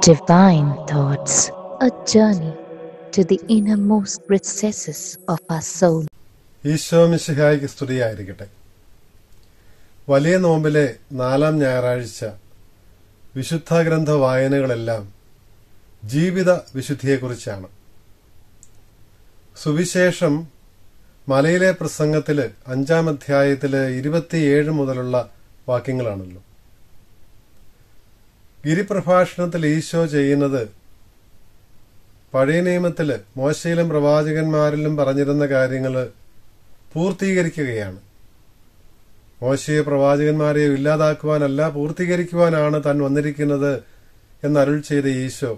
Divine Thoughts, a journey to the innermost recesses of our soul. Isho മിശിഹായിക്ക് സ്തുതിയായിരിക്കട്ടെ വലിയ നോമ്പിലെ നാലാം ഞായറാഴ്ച വിശുദ്ധ ഗ്രന്ഥ വായനകളെല്ലാം ജീവിത വിശുദ്ധിയെക്കുറിച്ചാണ് സുവിശേഷം മലയിലെ പ്രസംഗത്തിൽ അഞ്ചാം അധ്യായത്തിൽ ഇരുപത്തിയേഴ് മുതലുള്ള വാക്യങ്ങളാണല്ലോ ഗിരിപ്രഭാഷണത്തിൽ ഈശോ ചെയ്യുന്നത് പഴയ നിയമത്തിൽ മോശയിലും പ്രവാചകന്മാരിലും പറഞ്ഞിരുന്ന കാര്യങ്ങൾ പൂർത്തീകരിക്കുകയാണ് മോശയെ പ്രവാചകന്മാരെ ഇല്ലാതാക്കുവാനല്ല പൂർത്തീകരിക്കുവാനാണ് താൻ വന്നിരിക്കുന്നത് എന്നരുൾ ചെയ്ത ഈശോ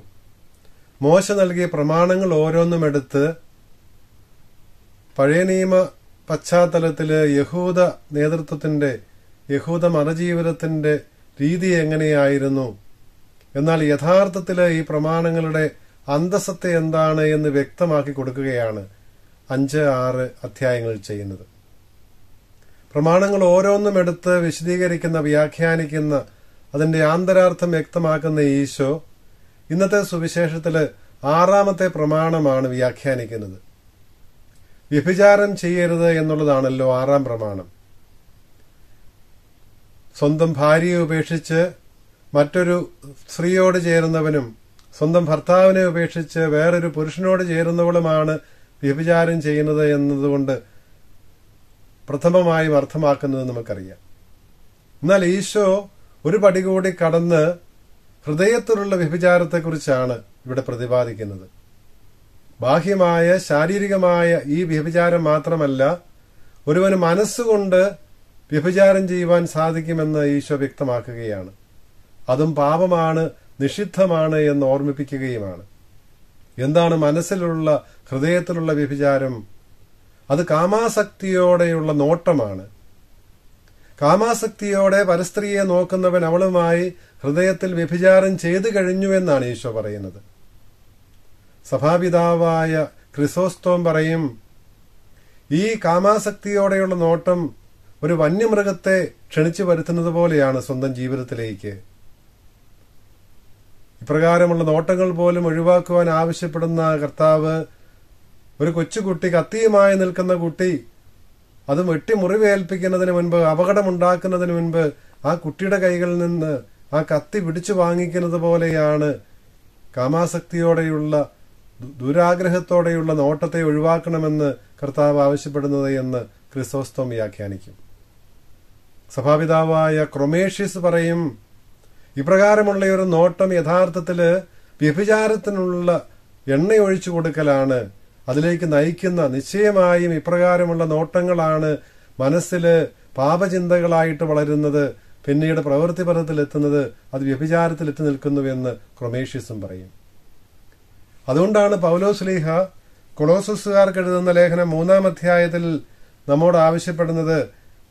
മോശ നൽകിയ പ്രമാണങ്ങൾ ഓരോന്നും എടുത്ത് പഴയ നിയമ പശ്ചാത്തലത്തില് യഹൂദ നേതൃത്വത്തിന്റെ യഹൂദ മതജീവിതത്തിന്റെ രീതി എങ്ങനെയായിരുന്നു എന്നാൽ യഥാർത്ഥത്തിൽ ഈ പ്രമാണങ്ങളുടെ അന്തസത്തെ എന്താണ് എന്ന് വ്യക്തമാക്കി കൊടുക്കുകയാണ് അഞ്ച് ആറ് അധ്യായങ്ങൾ ചെയ്യുന്നത് പ്രമാണങ്ങൾ ഓരോന്നും എടുത്ത് വിശദീകരിക്കുന്ന വ്യാഖ്യാനിക്കുന്ന അതിന്റെ ആന്തരാർത്ഥം വ്യക്തമാക്കുന്ന ഈശോ ഇന്നത്തെ സുവിശേഷത്തില് ആറാമത്തെ പ്രമാണമാണ് വ്യാഖ്യാനിക്കുന്നത് വ്യഭിചാരം ചെയ്യരുത് എന്നുള്ളതാണല്ലോ ആറാം പ്രമാണം സ്വന്തം ഭാര്യയെ ഉപേക്ഷിച്ച് മറ്റൊരു സ്ത്രീയോട് ചേരുന്നവനും സ്വന്തം ഭർത്താവിനെ ഉപേക്ഷിച്ച് വേറൊരു പുരുഷനോട് ചേരുന്നവളുമാണ് വ്യഭിചാരം ചെയ്യുന്നത് എന്നതുകൊണ്ട് പ്രഥമമായും അർത്ഥമാക്കുന്നത് നമുക്കറിയാം എന്നാൽ ഈശോ ഒരു പടി കൂടി കടന്ന് ഹൃദയത്തിലുള്ള വ്യഭിചാരത്തെക്കുറിച്ചാണ് ഇവിടെ പ്രതിപാദിക്കുന്നത് ബാഹ്യമായ ശാരീരികമായ ഈ വ്യഭിചാരം മാത്രമല്ല ഒരുവന് മനസ്സുകൊണ്ട് വ്യഭിചാരം ചെയ്യുവാൻ സാധിക്കുമെന്ന് ഈശോ വ്യക്തമാക്കുകയാണ് അതും പാപമാണ് നിഷിദ്ധമാണ് എന്ന് ഓർമ്മിപ്പിക്കുകയുമാണ് എന്താണ് മനസ്സിലുള്ള ഹൃദയത്തിലുള്ള വ്യഭിചാരം അത് കാമാസക്തിയോടെയുള്ള നോട്ടമാണ് കാമാസക്തിയോടെ പരസ്ത്രീയെ നോക്കുന്നവൻ അവളുമായി ഹൃദയത്തിൽ വ്യഭിചാരം ചെയ്തു കഴിഞ്ഞു എന്നാണ് ഈശോ പറയുന്നത് സഭാപിതാവായ ക്രിസോസ്തോം പറയും ഈ കാമാസക്തിയോടെയുള്ള നോട്ടം ഒരു വന്യമൃഗത്തെ ക്ഷണിച്ചു വരുത്തുന്നത് പോലെയാണ് സ്വന്തം ജീവിതത്തിലേക്ക് ഇപ്രകാരമുള്ള നോട്ടങ്ങൾ പോലും ഒഴിവാക്കുവാൻ ആവശ്യപ്പെടുന്ന കർത്താവ് ഒരു കൊച്ചുകുട്ടി കത്തിയുമായി നിൽക്കുന്ന കുട്ടി അത് വെട്ടി മുറിവേൽപ്പിക്കുന്നതിന് മുൻപ് അപകടമുണ്ടാക്കുന്നതിന് മുൻപ് ആ കുട്ടിയുടെ കൈകളിൽ നിന്ന് ആ കത്തി പിടിച്ചു വാങ്ങിക്കുന്നത് പോലെയാണ് കാമാസക്തിയോടെയുള്ള ദുരാഗ്രഹത്തോടെയുള്ള നോട്ടത്തെ ഒഴിവാക്കണമെന്ന് കർത്താവ് ആവശ്യപ്പെടുന്നത് എന്ന് ക്രിസോസ്തോം വ്യാഖ്യാനിക്കും സഭാപിതാവായ ക്രൊമേഷ്യസ് പറയും ഇപ്രകാരമുള്ള ഒരു നോട്ടം യഥാർത്ഥത്തിൽ വ്യഭിചാരത്തിനുള്ള എണ്ണ ഒഴിച്ചു കൊടുക്കലാണ് അതിലേക്ക് നയിക്കുന്ന നിശ്ചയമായും ഇപ്രകാരമുള്ള നോട്ടങ്ങളാണ് മനസ്സില് പാപചിന്തകളായിട്ട് വളരുന്നത് പിന്നീട് എത്തുന്നത് അത് എത്തി നിൽക്കുന്നുവെന്ന് ക്രൊമേഷ്യസും പറയും അതുകൊണ്ടാണ് പൗലോസ്ലീഹ കൊളോസസുകാർക്ക് എഴുതുന്ന ലേഖനം മൂന്നാം അധ്യായത്തിൽ നമ്മോട് ആവശ്യപ്പെടുന്നത്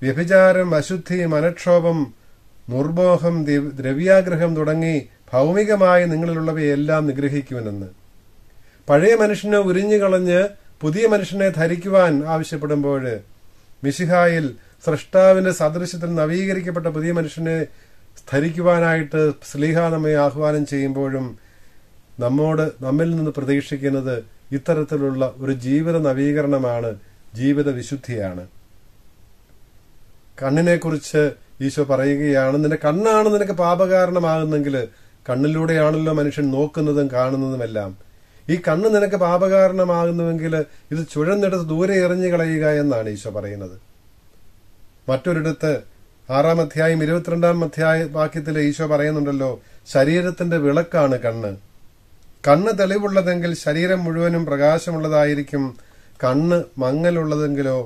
വ്യഭിചാരം അശുദ്ധി മനക്ഷോഭം മുർമോഹം ദ്രവ്യാഗ്രഹം തുടങ്ങി ഭൗമികമായ നിങ്ങളിലുള്ളവയെല്ലാം നിഗ്രഹിക്കുവനെന്ന് പഴയ മനുഷ്യനെ ഉരിഞ്ഞുകളഞ്ഞ് പുതിയ മനുഷ്യനെ ധരിക്കുവാൻ ആവശ്യപ്പെടുമ്പോൾ മിശിഹായിൽ സൃഷ്ടാവിന്റെ സദൃശ്യത്തിൽ നവീകരിക്കപ്പെട്ട പുതിയ മനുഷ്യനെ ധരിക്കുവാനായിട്ട് സ്ലീഹ നമ്മെ ആഹ്വാനം ചെയ്യുമ്പോഴും നമ്മോട് നമ്മിൽ നിന്ന് പ്രതീക്ഷിക്കുന്നത് ഇത്തരത്തിലുള്ള ഒരു ജീവിത നവീകരണമാണ് ജീവിത വിശുദ്ധിയാണ് കണ്ണിനെക്കുറിച്ച് ഈശോ പറയുകയാണ് നിന്റെ കണ്ണാണ് നിനക്ക് പാപകാരണമാകുന്നെങ്കിൽ കണ്ണിലൂടെയാണല്ലോ മനുഷ്യൻ നോക്കുന്നതും കാണുന്നതുമെല്ലാം ഈ കണ്ണ് നിനക്ക് പാപകാരണമാകുന്നുവെങ്കിൽ ഇത് ചുഴന്നെടുത്ത് ദൂരെ എറിഞ്ഞു കളയുക എന്നാണ് ഈശോ പറയുന്നത് മറ്റൊരിടത്ത് ആറാം അധ്യായം ഇരുപത്തിരണ്ടാം അധ്യായ വാക്യത്തിൽ ഈശോ പറയുന്നുണ്ടല്ലോ ശരീരത്തിന്റെ വിളക്കാണ് കണ്ണ് കണ്ണ് തെളിവുള്ളതെങ്കിൽ ശരീരം മുഴുവനും പ്രകാശമുള്ളതായിരിക്കും കണ്ണ് മങ്ങലുള്ളതെങ്കിലോ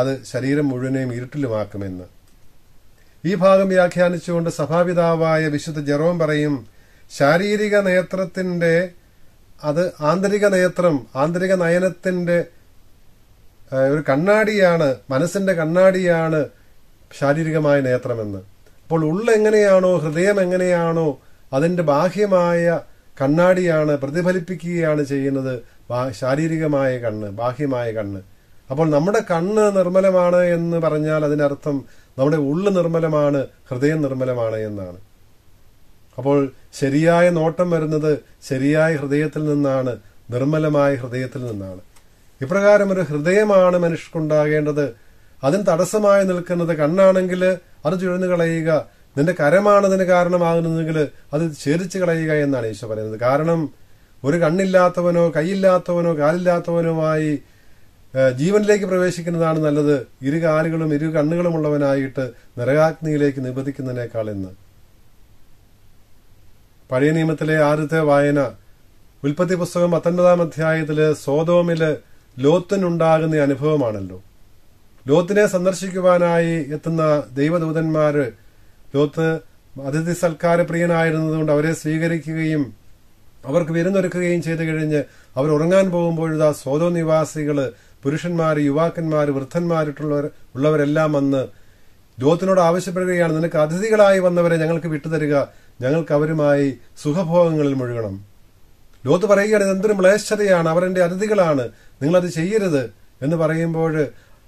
അത് ശരീരം മുഴുവനെയും ഇരുട്ടിലുമാക്കുമെന്ന് ഈ ഭാഗം വ്യാഖ്യാനിച്ചുകൊണ്ട് സഭാപിതാവായ വിശുദ്ധ ജെറോം പറയും ശാരീരിക നേത്രത്തിന്റെ അത് ആന്തരിക നേത്രം ആന്തരിക നയനത്തിന്റെ ഒരു കണ്ണാടിയാണ് മനസ്സിന്റെ കണ്ണാടിയാണ് ശാരീരികമായ നേത്രമെന്ന് അപ്പോൾ ഉള്ളെങ്ങനെയാണോ ഹൃദയം എങ്ങനെയാണോ അതിന്റെ ബാഹ്യമായ കണ്ണാടിയാണ് പ്രതിഫലിപ്പിക്കുകയാണ് ചെയ്യുന്നത് ശാരീരികമായ കണ്ണ് ബാഹ്യമായ കണ്ണ് അപ്പോൾ നമ്മുടെ കണ്ണ് നിർമ്മലമാണ് എന്ന് പറഞ്ഞാൽ അതിനർത്ഥം നമ്മുടെ ഉള്ള് നിർമ്മലമാണ് ഹൃദയം നിർമ്മലമാണ് എന്നാണ് അപ്പോൾ ശരിയായ നോട്ടം വരുന്നത് ശരിയായ ഹൃദയത്തിൽ നിന്നാണ് നിർമ്മലമായ ഹൃദയത്തിൽ നിന്നാണ് ഇപ്രകാരം ഒരു ഹൃദയമാണ് മനുഷ്യർക്കുണ്ടാകേണ്ടത് അതിന് തടസ്സമായി നിൽക്കുന്നത് കണ്ണാണെങ്കിൽ അത് ചുഴന്നു കളയുക നിന്റെ കരമാണ് അതിന് കാരണമാകുന്നതെങ്കിൽ അത് ചേരിച്ചു കളയുക എന്നാണ് ഈശോ പറയുന്നത് കാരണം ഒരു കണ്ണില്ലാത്തവനോ കൈയില്ലാത്തവനോ ആയി ജീവനിലേക്ക് പ്രവേശിക്കുന്നതാണ് നല്ലത് ഇരു കാലുകളും ഇരു കണ്ണുകളുമുള്ളവനായിട്ട് നരകാഗ്നിയിലേക്ക് നിബന്ധിക്കുന്നതിനേക്കാൾ എന്ന് പഴയ നിയമത്തിലെ ആദ്യത്തെ വായന ഉൽപ്പത്തി പുസ്തകം പത്തൊൻപതാം അധ്യായത്തില് സോതോമില് ലോത്തിനുണ്ടാകുന്ന അനുഭവമാണല്ലോ ലോത്തിനെ സന്ദർശിക്കുവാനായി എത്തുന്ന ദൈവദൂതന്മാര് ലോത്ത് അതിഥി സൽക്കാരപ്രിയനായിരുന്നതുകൊണ്ട് അവരെ സ്വീകരിക്കുകയും അവർക്ക് വിരുന്നൊരുക്കുകയും ചെയ്തു കഴിഞ്ഞ് അവർ ഉറങ്ങാൻ പോകുമ്പോഴുതാ സോതോ നിവാസികള് പുരുഷന്മാർ യുവാക്കന്മാർ വൃദ്ധന്മാരിട്ടുള്ളവർ ഉള്ളവരെല്ലാം വന്ന് ദോത്തിനോട് ആവശ്യപ്പെടുകയാണ് നിനക്ക് അതിഥികളായി വന്നവരെ ഞങ്ങൾക്ക് വിട്ടുതരിക ഞങ്ങൾക്ക് അവരുമായി സുഖഭോഗങ്ങളിൽ മുഴുകണം ലോത്ത് പറയുകയാണ് ഇതെന്തൊരു മ്ലേച്ഛതയാണ് അവരെന്റെ അതിഥികളാണ് നിങ്ങളത് ചെയ്യരുത് എന്ന് പറയുമ്പോൾ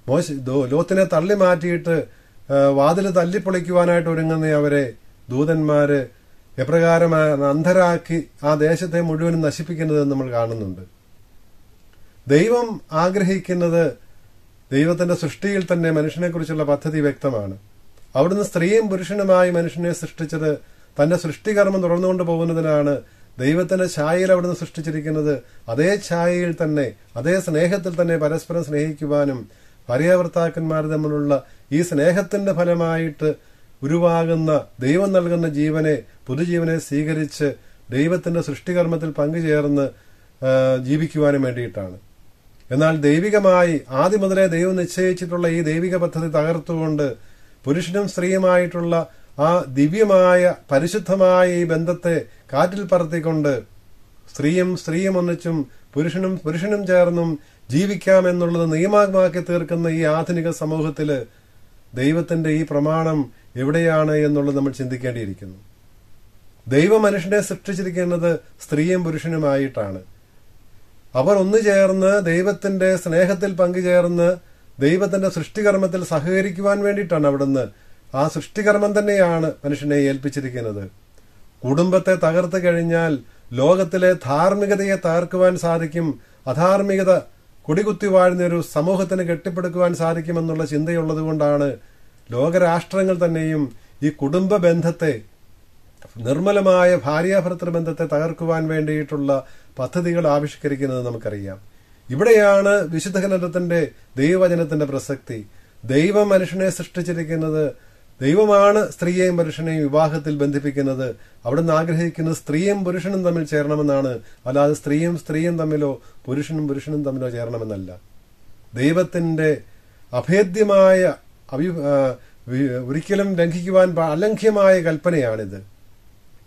മോശ ലോത്തിനെ തള്ളി മാറ്റിയിട്ട് വാതിൽ തല്ലിപ്പൊളിക്കുവാനായിട്ട് ഒരുങ്ങുന്ന അവരെ ദൂതന്മാര് എപ്രകാരം അന്ധരാക്കി ആ ദേശത്തെ മുഴുവനും നശിപ്പിക്കുന്നത് നമ്മൾ കാണുന്നുണ്ട് ദൈവം ആഗ്രഹിക്കുന്നത് ദൈവത്തിന്റെ സൃഷ്ടിയിൽ തന്നെ മനുഷ്യനെക്കുറിച്ചുള്ള പദ്ധതി വ്യക്തമാണ് അവിടുന്ന് സ്ത്രീയും പുരുഷനുമായി മനുഷ്യനെ സൃഷ്ടിച്ചത് തന്റെ സൃഷ്ടികർമ്മം തുടർന്നുകൊണ്ട് പോകുന്നതിനാണ് ദൈവത്തിന്റെ ഛായയിൽ അവിടുന്ന് സൃഷ്ടിച്ചിരിക്കുന്നത് അതേ ഛായയിൽ തന്നെ അതേ സ്നേഹത്തിൽ തന്നെ പരസ്പരം സ്നേഹിക്കുവാനും ഭാര്യാഭർത്താക്കന്മാർ തമ്മിലുള്ള ഈ സ്നേഹത്തിന്റെ ഫലമായിട്ട് ഉരുവാകുന്ന ദൈവം നൽകുന്ന ജീവനെ പുതുജീവനെ സ്വീകരിച്ച് ദൈവത്തിന്റെ സൃഷ്ടികർമ്മത്തിൽ പങ്കുചേർന്ന് ജീവിക്കുവാനും വേണ്ടിയിട്ടാണ് എന്നാൽ ദൈവികമായി ആദ്യം മുതലേ ദൈവം നിശ്ചയിച്ചിട്ടുള്ള ഈ ദൈവിക പദ്ധതി തകർത്തുകൊണ്ട് പുരുഷനും സ്ത്രീയുമായിട്ടുള്ള ആ ദിവ്യമായ പരിശുദ്ധമായ ഈ ബന്ധത്തെ കാറ്റിൽ പറത്തിക്കൊണ്ട് സ്ത്രീയും സ്ത്രീയും ഒന്നിച്ചും പുരുഷനും പുരുഷനും ചേർന്നും എന്നുള്ളത് നിയമാത്മാക്കി തീർക്കുന്ന ഈ ആധുനിക സമൂഹത്തില് ദൈവത്തിന്റെ ഈ പ്രമാണം എവിടെയാണ് എന്നുള്ളത് നമ്മൾ ചിന്തിക്കേണ്ടിയിരിക്കുന്നു ദൈവ മനുഷ്യനെ സൃഷ്ടിച്ചിരിക്കുന്നത് സ്ത്രീയും പുരുഷനുമായിട്ടാണ് അവർ ഒന്നു ചേർന്ന് ദൈവത്തിന്റെ സ്നേഹത്തിൽ പങ്കുചേർന്ന് ദൈവത്തിന്റെ സൃഷ്ടികർമ്മത്തിൽ സഹകരിക്കുവാൻ വേണ്ടിയിട്ടാണ് അവിടുന്ന് ആ സൃഷ്ടികർമ്മം തന്നെയാണ് മനുഷ്യനെ ഏൽപ്പിച്ചിരിക്കുന്നത് കുടുംബത്തെ തകർത്തു കഴിഞ്ഞാൽ ലോകത്തിലെ ധാർമ്മികതയെ തകർക്കുവാൻ സാധിക്കും അധാർമികത കുടികുത്തി വാഴുന്നൊരു സമൂഹത്തിന് കെട്ടിപ്പടുക്കുവാൻ സാധിക്കുമെന്നുള്ള ചിന്തയുള്ളതുകൊണ്ടാണ് ലോകരാഷ്ട്രങ്ങൾ തന്നെയും ഈ കുടുംബ ബന്ധത്തെ നിർമ്മലമായ ഭാര്യാഭർത്തൃ ബന്ധത്തെ തകർക്കുവാൻ വേണ്ടിയിട്ടുള്ള പദ്ധതികൾ ആവിഷ്കരിക്കുന്നത് നമുക്കറിയാം ഇവിടെയാണ് വിശുദ്ധ ഗ്രന്ഥത്തിന്റെ ദൈവവചനത്തിന്റെ പ്രസക്തി ദൈവം മനുഷ്യനെ സൃഷ്ടിച്ചിരിക്കുന്നത് ദൈവമാണ് സ്ത്രീയെയും പുരുഷനെയും വിവാഹത്തിൽ ബന്ധിപ്പിക്കുന്നത് അവിടുന്ന് ആഗ്രഹിക്കുന്നത് സ്ത്രീയും പുരുഷനും തമ്മിൽ ചേരണമെന്നാണ് അല്ലാതെ സ്ത്രീയും സ്ത്രീയും തമ്മിലോ പുരുഷനും പുരുഷനും തമ്മിലോ ചേരണമെന്നല്ല ദൈവത്തിന്റെ അഭേദ്യമായ ഒരിക്കലും ലംഘിക്കുവാൻ അലംഘ്യമായ കൽപ്പനയാണിത്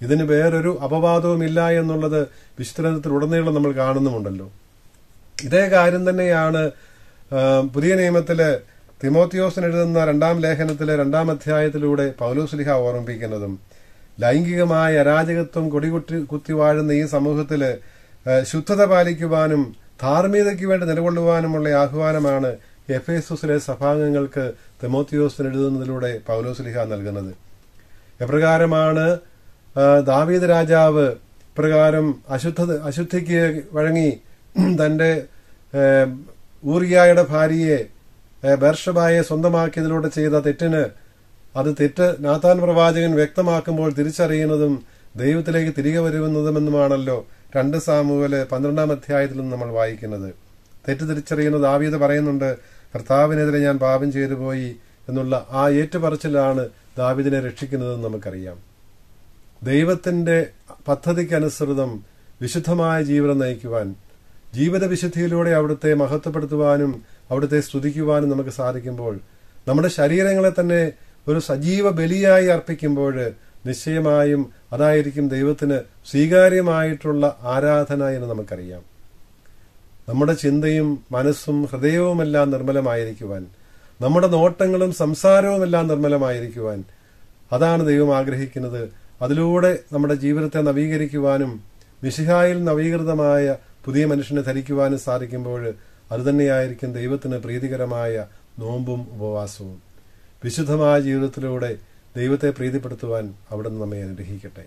ഇതിന് വേറൊരു അപവാദവുമില്ല എന്നുള്ളത് വിശുദ്ധത്തിലുടനീളം നമ്മൾ കാണുന്നുമുണ്ടല്ലോ ഇതേ കാര്യം തന്നെയാണ് പുതിയ നിയമത്തില് തിമോത്തിയോസിന് എഴുതുന്ന രണ്ടാം ലേഖനത്തിലെ രണ്ടാം അധ്യായത്തിലൂടെ പൗലോസ്ലിഹ ഓർമ്മിപ്പിക്കുന്നതും ലൈംഗികമായ അരാജകത്വം കൊടികുട്ടി കുത്തി വാഴുന്ന ഈ സമൂഹത്തില് ശുദ്ധത പാലിക്കുവാനും ധാർമ്മികതയ്ക്ക് വേണ്ടി നിലകൊള്ളുവാനുമുള്ള ആഹ്വാനമാണ് എഫ് എസുസിലെ സഭാംഗങ്ങൾക്ക് തിമോത്തിയോസിന് എഴുതുന്നതിലൂടെ പൗലോസ്ലിഹ നൽകുന്നത് എപ്രകാരമാണ് ദാവീദ് രാജാവ് പ്രകാരം അശുദ്ധ അശുദ്ധിക്ക് വഴങ്ങി തന്റെ ഊറിയായുടെ ഭാര്യയെ ബർഷബായെ സ്വന്തമാക്കിയതിലൂടെ ചെയ്ത തെറ്റിന് അത് തെറ്റ് നാത്താൻ പ്രവാചകൻ വ്യക്തമാക്കുമ്പോൾ തിരിച്ചറിയുന്നതും ദൈവത്തിലേക്ക് തിരികെ വരുന്നതുമെന്നുമാണല്ലോ രണ്ട് സാമൂഹല് പന്ത്രണ്ടാം അധ്യായത്തിൽ നമ്മൾ വായിക്കുന്നത് തെറ്റ് തിരിച്ചറിയുന്ന ദാവീദ് പറയുന്നുണ്ട് കർത്താവിനെതിരെ ഞാൻ പാപം ചെയ്തു പോയി എന്നുള്ള ആ ഏറ്റുപറച്ചിലാണ് ദാവീദിനെ രക്ഷിക്കുന്നതെന്ന് നമുക്കറിയാം ദൈവത്തിന്റെ പദ്ധതിക്കനുസൃതം വിശുദ്ധമായ ജീവിതം നയിക്കുവാൻ ജീവിതവിശുദ്ധിയിലൂടെ അവിടുത്തെ മഹത്വപ്പെടുത്തുവാനും അവിടുത്തെ സ്തുതിക്കുവാനും നമുക്ക് സാധിക്കുമ്പോൾ നമ്മുടെ ശരീരങ്ങളെ തന്നെ ഒരു സജീവ ബലിയായി അർപ്പിക്കുമ്പോൾ നിശ്ചയമായും അതായിരിക്കും ദൈവത്തിന് സ്വീകാര്യമായിട്ടുള്ള ആരാധന എന്ന് നമുക്കറിയാം നമ്മുടെ ചിന്തയും മനസ്സും ഹൃദയവുമെല്ലാം നിർമ്മലമായിരിക്കുവാൻ നമ്മുടെ നോട്ടങ്ങളും സംസാരവുമെല്ലാം നിർമ്മലമായിരിക്കുവാൻ അതാണ് ദൈവം ആഗ്രഹിക്കുന്നത് അതിലൂടെ നമ്മുടെ ജീവിതത്തെ നവീകരിക്കുവാനും മിശിഹായിൽ നവീകൃതമായ പുതിയ മനുഷ്യനെ ധരിക്കുവാനും സാധിക്കുമ്പോൾ അതുതന്നെയായിരിക്കും ദൈവത്തിന് പ്രീതികരമായ നോമ്പും ഉപവാസവും വിശുദ്ധമായ ജീവിതത്തിലൂടെ ദൈവത്തെ പ്രീതിപ്പെടുത്തുവാൻ അവിടുന്ന് നമ്മെ അനുഗ്രഹിക്കട്ടെ